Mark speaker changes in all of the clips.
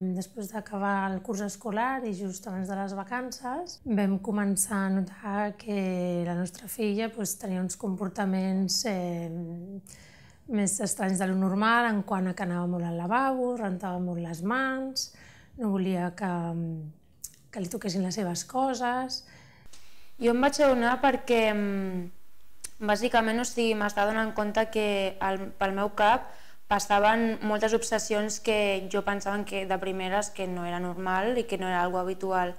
Speaker 1: Mm, després d'acabar el curs escolar i just abans de les vacances vam començar a notar que la nostra filla doncs, tenia uns comportaments eh, més estranys de lo normal en quant a que anava molt al lavabo, rentava molt les mans, no volia que, mm,
Speaker 2: que li toquessin les seves coses. Jo em vaig adonar perquè mm, bàsicament o sigui, m'està donant compte que el, pel meu cap passaven moltes obsessions que jo pensava que de primeres que no era normal i que no era algo habitual.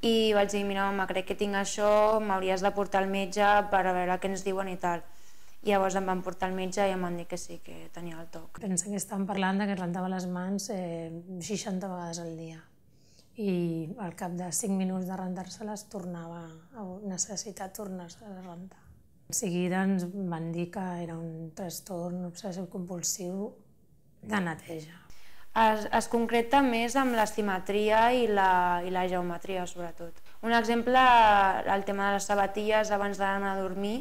Speaker 2: I vaig dir, mira mama, crec que tinc això, m'hauries de portar al metge per a veure què ens diuen i tal. I llavors em van portar al metge i em van dir que sí, que tenia el toc.
Speaker 1: Pensa que estàvem parlant de que rentava les mans eh, 60 vegades al dia i al cap de 5 minuts de rentar-se-les tornava a necessitar tornar-se a rentar. De seguida ens van dir que era un trastorn obsessiu compulsiu de neteja.
Speaker 2: Es, es concreta més amb la simetria i la, i la geometria, sobretot. Un exemple, el tema de les sabatilles abans d'anar a dormir,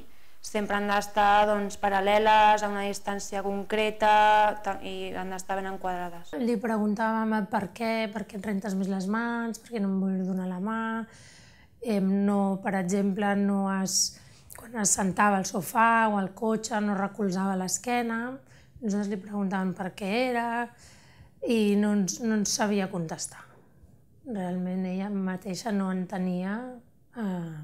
Speaker 2: sempre han d'estar doncs, paral·leles, a una distància concreta i han d'estar ben enquadrades.
Speaker 1: Li preguntàvem per què, per què et rentes més les mans, per què no em vull donar la mà, eh, no, per exemple, no has quan es sentava al sofà o al cotxe no recolzava l'esquena, nosaltres li preguntàvem per què era i no ens, no ens sabia contestar. Realment ella mateixa no entenia eh,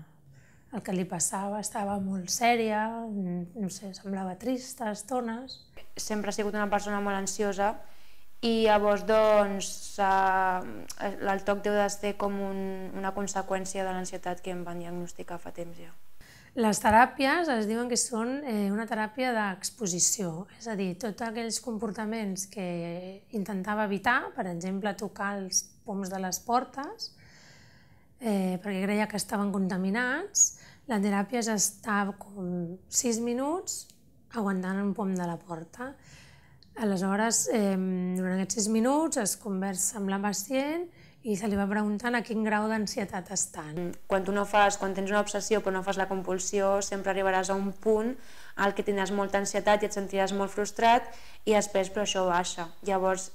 Speaker 1: el que li passava, estava molt
Speaker 2: sèria, no sé, semblava trista a estones. Sempre ha sigut una persona molt ansiosa i llavors doncs, eh, el toc deu de ser com un, una conseqüència de l'ansietat que em van diagnosticar fa temps ja.
Speaker 1: Les teràpies es diuen que són eh, una teràpia d'exposició, és a dir, tots aquells comportaments que intentava evitar, per exemple, tocar els poms de les portes, eh, perquè creia que estaven contaminats, la teràpia és estar com 6 minuts aguantant un pom de la porta. Aleshores, eh, durant aquests 6 minuts es conversa amb la pacient i se li va preguntant a
Speaker 2: quin grau d'ansietat estan. Quan tu no fas, quan tens una obsessió però no fas la compulsió, sempre arribaràs a un punt al que tindràs molta ansietat i et sentiràs molt frustrat i després però això baixa. Llavors,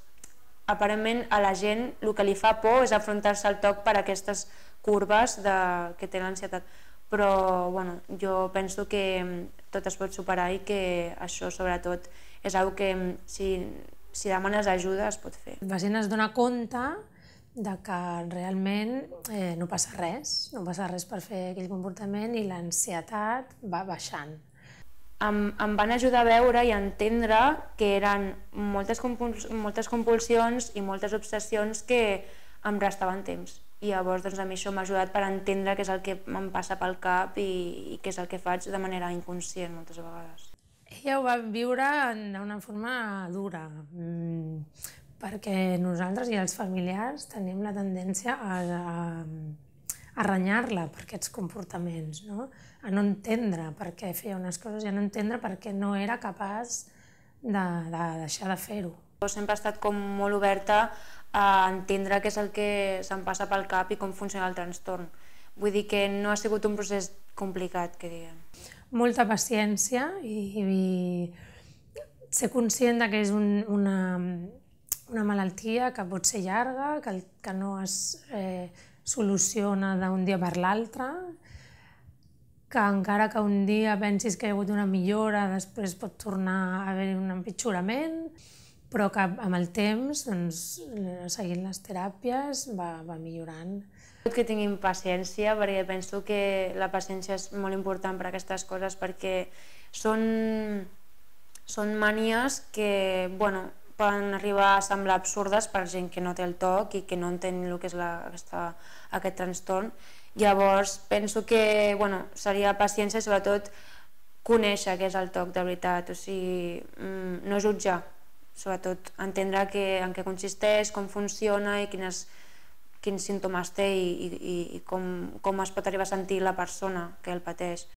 Speaker 2: aparentment a la gent el que li fa por és afrontar-se al toc per aquestes curves de, que té l'ansietat però bueno, jo penso que mm, tot es pot superar i que això sobretot és una que mm, si, si demanes ajuda es pot fer.
Speaker 1: La gent es dona compte de que realment eh, no passa res, no passa res per fer aquell comportament i l'ansietat va
Speaker 2: baixant. Em, em van ajudar a veure i a entendre que eren moltes, compuls, moltes compulsions i moltes obsessions que em restaven temps. I llavors doncs, a mi això m'ha ajudat per entendre què és el que em passa pel cap i, i què és el que faig de manera inconscient moltes vegades.
Speaker 1: Ella ho va viure d'una forma dura, mm, perquè nosaltres i els familiars tenim la tendència a, a, a renyar-la per aquests comportaments, no? a no entendre per què feia unes coses i a no entendre per què no era capaç de, de deixar de fer-ho.
Speaker 2: Sempre he estat com molt oberta a entendre què és el que se'm passa pel cap i com funciona el trastorn. Vull dir que no ha sigut un procés complicat, que diguem.
Speaker 1: Molta paciència i, i ser conscient que és un, una, una malaltia que pot ser llarga, que, que no es eh, soluciona d'un dia per l'altre, que encara que un dia pensis que hi ha hagut una millora, després pot tornar a haver un empitjorament, però que amb el temps, doncs, seguint les teràpies, va, va millorant.
Speaker 2: Que tinguin paciència, perquè penso que la paciència és molt important per a aquestes coses, perquè són, són manies que, bueno, poden arribar a semblar absurdes per gent que no té el toc i que no entén el que és la, aquesta, aquest trastorn. Llavors, penso que bueno, seria paciència i sobretot conèixer què és el toc de veritat, o sigui, mm, no jutjar, sobretot entendre que, en què consisteix, com funciona i quines, quins símptomes té i, i, i com, com es pot arribar a sentir la persona que el pateix.